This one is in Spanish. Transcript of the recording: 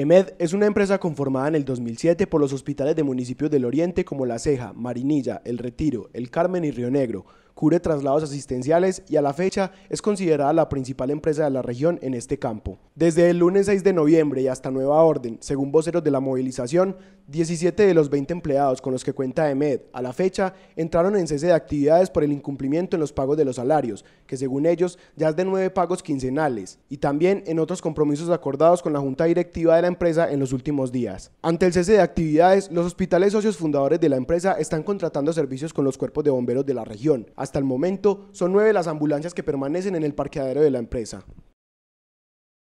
EMED es una empresa conformada en el 2007 por los hospitales de municipios del Oriente como La Ceja, Marinilla, El Retiro, El Carmen y Río Negro. Cubre traslados asistenciales y a la fecha es considerada la principal empresa de la región en este campo. Desde el lunes 6 de noviembre y hasta nueva orden, según voceros de la movilización, 17 de los 20 empleados con los que cuenta EMED a la fecha entraron en cese de actividades por el incumplimiento en los pagos de los salarios, que según ellos ya es de nueve pagos quincenales, y también en otros compromisos acordados con la junta directiva de la empresa en los últimos días. Ante el cese de actividades, los hospitales socios fundadores de la empresa están contratando servicios con los cuerpos de bomberos de la región. Hasta el momento, son nueve las ambulancias que permanecen en el parqueadero de la empresa.